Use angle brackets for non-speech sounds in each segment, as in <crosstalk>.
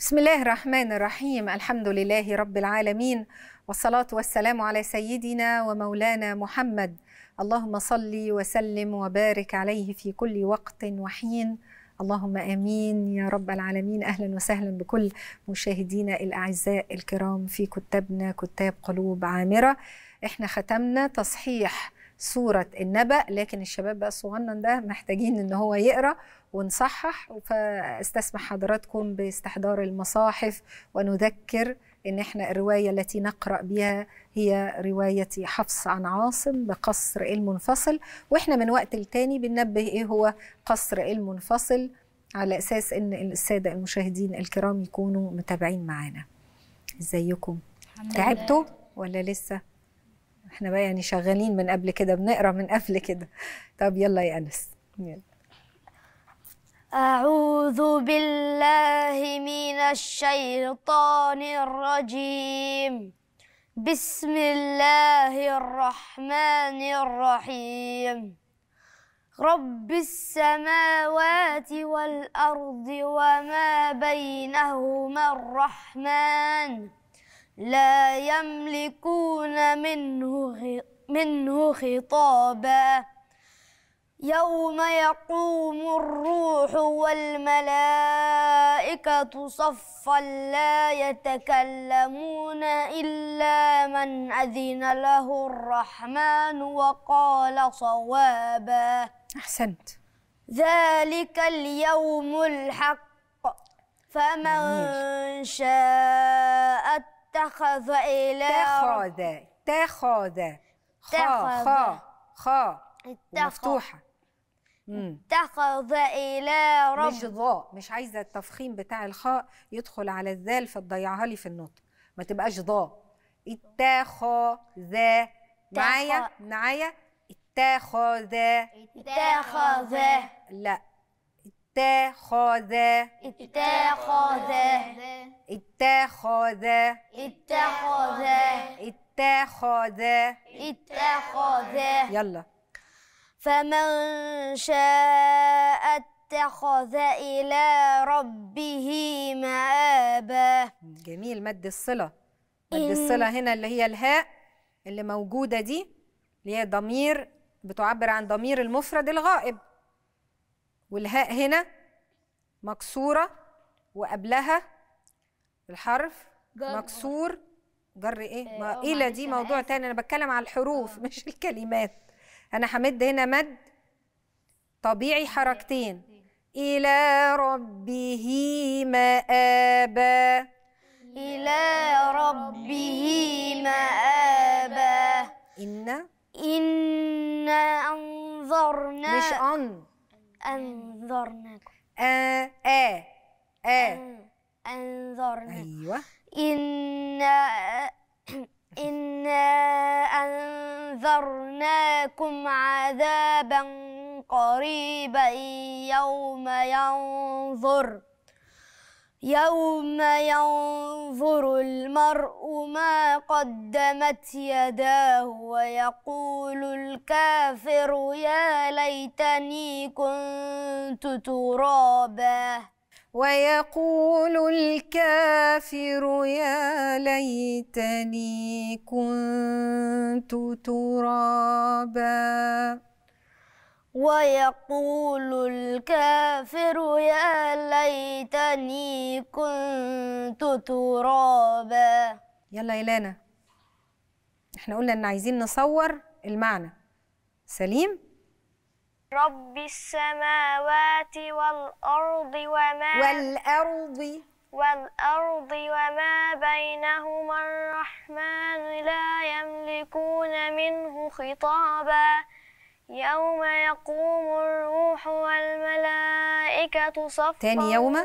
بسم الله الرحمن الرحيم الحمد لله رب العالمين والصلاة والسلام على سيدنا ومولانا محمد اللهم صل وسلم وبارك عليه في كل وقت وحين اللهم امين يا رب العالمين اهلا وسهلا بكل مشاهدينا الاعزاء الكرام في كتابنا كتاب قلوب عامره احنا ختمنا تصحيح صورة النبأ لكن الشباب بقى الصغنن ده محتاجين ان هو يقرأ ونصحح فاستسمح حضراتكم باستحضار المصاحف ونذكر ان احنا الرواية التي نقرأ بها هي رواية حفص عن عاصم بقصر المنفصل واحنا من وقت لتاني بننبه ايه هو قصر المنفصل على اساس ان السادة المشاهدين الكرام يكونوا متابعين معانا ازيكم تعبتوا ولا لسه احنا بقى يعني شغالين من قبل كده بنقرا من قبل كده طب يلا يا انس يلا أعوذ بالله من الشيطان الرجيم بسم الله الرحمن الرحيم رب السماوات والأرض وما بينهما الرحمن لا يملكون منه منه خطابا يوم يقوم الروح والملائكة صفا لا يتكلمون إلا من أذن له الرحمن وقال صوابا أحسنت ذلك اليوم الحق فمن شاء اتخذ إلى اتخذ اتخذ خا خا خا مفتوحة اتخذ إلى رب مش ضاء مش عايزة التفخيم بتاع الخاء يدخل على الذال فتضيعها لي في النطق ما تبقاش ضاء اتخذ معايا معايا اتخذ اتخذ لا اتخذ اتخذ اتخذ اتخذ اتخذ اتخذ يلا فمن شاء اتخذ إلى ربه مآبا جميل مد الصلة مد الصلة هنا اللي هي الهاء اللي موجودة دي اللي هي ضمير بتعبر عن ضمير المفرد الغائب والهاء هنا مكسورة وقبلها الحرف جر مكسور جر ايه؟ آه، ما إلى آه، إيه دي موضوع تاني أنا بتكلم على الحروف آه. مش الكلمات أنا همد هنا مد طبيعي حركتين إلى ربه مآبا إلى ربه مآبا إن إن أنظرنا مش أن أنذرناكم آه آه آه أيوه ان <clears throat> إنا أنذرناكم عذابا قريبا يوم ينظر يوم ينظر المرء ما قدمت يداه ويقول الكافر يا ليتني كنت ترابا ويقول الكافر يا ليتني كنت ترابا ويقول الكافر يا ليتني كنت ترابا يلا يا لانا احنا قلنا ان عايزين نصور المعنى سليم رب السماوات والارض وما والارض والأرض وما بينهما الرحمن لا يملكون منه خطابا يوم يقوم الروح والملائكة صفا تاني يوم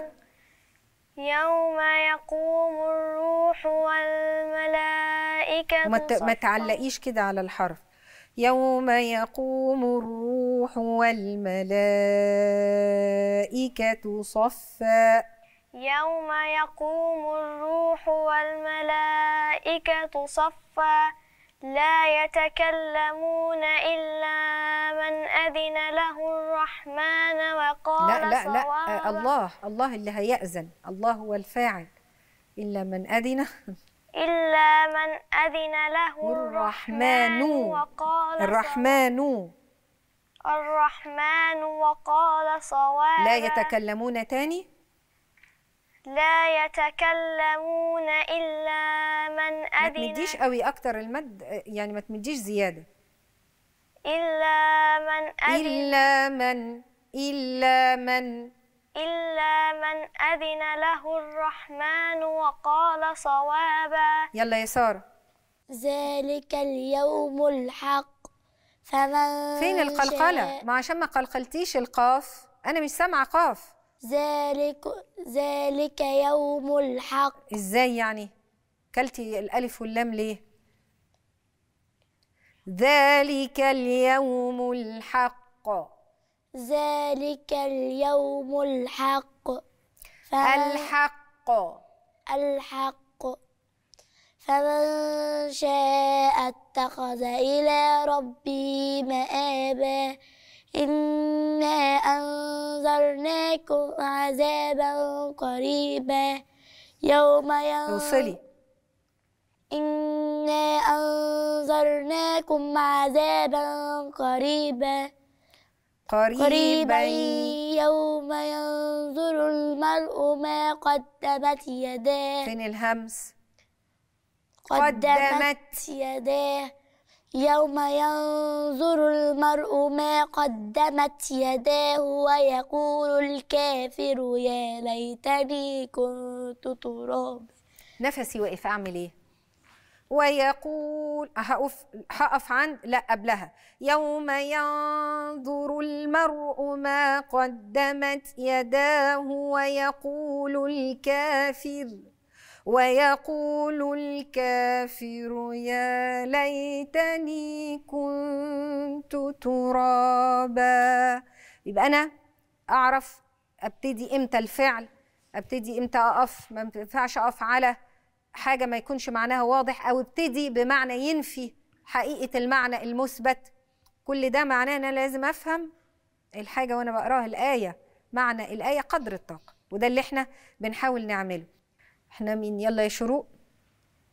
يوم يقوم الروح والملائكة وما صفا. ما تعلقيش كده على الحرف يوم يقوم الروح والملائكة صفا يوم يقوم الروح والملائكة صفا لا يتكلمون إلا من أذن له الرحمن وقال لا لا لا آه، الله الله اللي هيأذن الله هو الفاعل إلا من أذن <laughs> إلا من أذن له الرحمن وقال الرحمن الرحمن وقال صوابا لا يتكلمون تاني لا يتكلمون إلا من أذن ما تمديش قوي أكتر المد يعني ما تمديش زيادة إلا من أذن إلا من إلا من إلا من أذن له الرحمن وقال صوابا يلا يا سارة ذلك اليوم الحق فمن فين القلقلة؟ ما عشان ما قلقلتيش القاف أنا مش سامعة قاف ذلك ذلك يوم الحق ازاي يعني كلتي الالف واللام ليه ذلك اليوم الحق ذلك اليوم الحق الحق الحق فمن شاء اتخذ إلى ربه مآبا إنا أنذرناكم عذابا قريبا يوم ينصلي إنا أنذرناكم عذابا قريبا قريبا, قريبا يوم ينظر المرء ما قدمت يداه فين الهمس قدمت, قدمت يداه يوم ينظر المرء ما قدمت يداه ويقول الكافر يا ليتني كنت تراب نفسي واقف اعمل ايه ويقول هقف هقف عند لا قبلها يوم ينظر المرء ما قدمت يداه ويقول الكافر ويقول الكافر يا ليتني كنت ترابا يبقى انا اعرف ابتدي امتى الفعل ابتدي امتى اقف ما ينفعش اقف على حاجه ما يكونش معناها واضح او ابتدي بمعنى ينفي حقيقه المعنى المثبت كل ده معناه ان انا لازم افهم الحاجه وانا بقراها الايه معنى الايه قدر الطاقه وده اللي احنا بنحاول نعمله احنا مين يلا يا شروق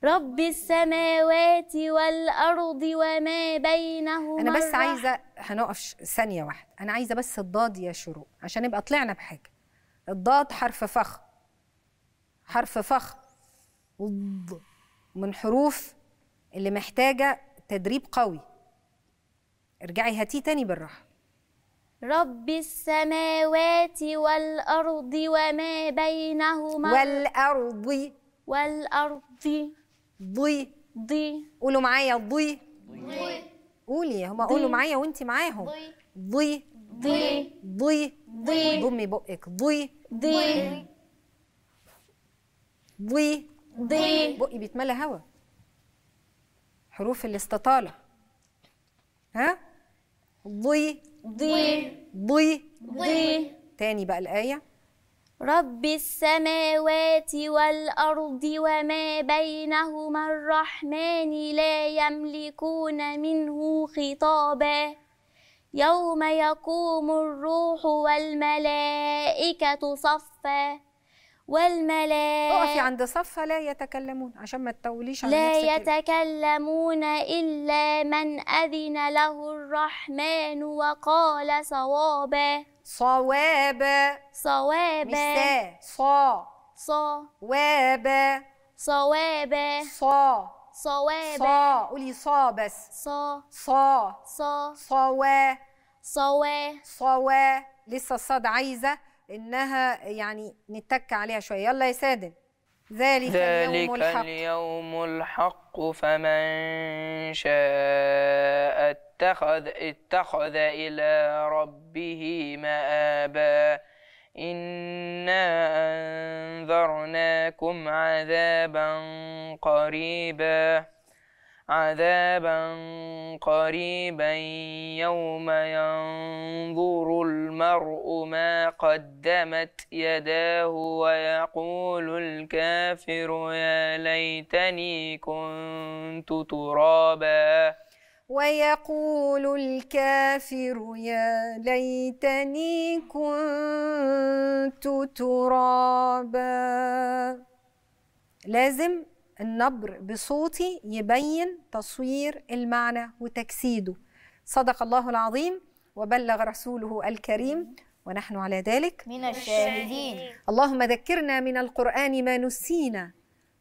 رب السماوات والأرض وما بينهما أنا بس عايزة هنقف ثانية واحدة أنا عايزة بس الضاد يا شروق عشان يبقى طلعنا بحاجة الضاد حرف فخ حرف فخ ض من حروف اللي محتاجة تدريب قوي ارجعي هاتيه تاني بالراحة رب السماوات والأرض وما بينهما والأرض والأرض ضي ضي قولوا معايا ضي ضي قولي هما قولوا معايا وانت معاهم ضي ضي ضي ضي ضمي بقك ضي ضي ضي ضي بقي بيتملى هوا حروف الاستطالة ها ضي ضي ضي ضي تاني بقى الآية رب السماوات والأرض وما بينهما الرحمن لا يملكون منه خطابا يوم يقوم الروح والملائكة صفا والملائكة اقفي عند صف لا يتكلمون عشان ما تطوليش على لا يتكلمون إلا من أذن له الرحمن وقال صوابا صوابا صوابا صا صا وابا صوابا صا صوابا صا قولي صا بس صا صا صا صوا صوا صوا لسه الصاد عايزه انها يعني نتك عليها شويه يلا يا ساده ذلك, ذلك اليوم الحق اليوم الحق فمن شاء اتخذ اتخذ إلى ربه مآبا إنا أنذرناكم عذابا قريبا عذابا قريبا يوم ينظر المرء ما قدمت يداه ويقول الكافر يا ليتني كنت ترابا ويقول الكافر يا ليتني كنت ترابا لازم النبر بصوتي يبين تصوير المعنى وتجسيده صدق الله العظيم وبلغ رسوله الكريم ونحن على ذلك من الشاهدين اللهم ذكرنا من القرآن ما نسينا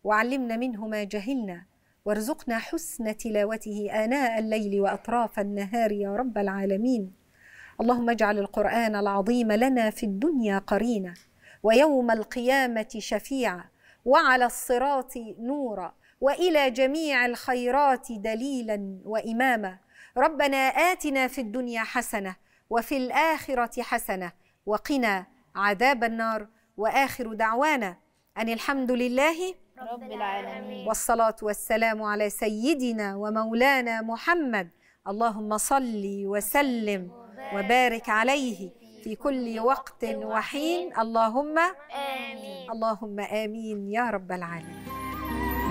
وعلمنا منه ما جهلنا وارزقنا حسن تلاوته آناء الليل وأطراف النهار يا رب العالمين اللهم اجعل القرآن العظيم لنا في الدنيا قرينا ويوم القيامة شفيعا وعلى الصراط نورا وإلى جميع الخيرات دليلا وإماما ربنا آتنا في الدنيا حسنة وفي الآخرة حسنة وقنا عذاب النار وآخر دعوانا أن الحمد لله رب العالمين والصلاة والسلام على سيدنا ومولانا محمد اللهم صل وسلم وبارك عليه في كل وقت وحين اللهم آمين اللهم آمين يا رب العالمين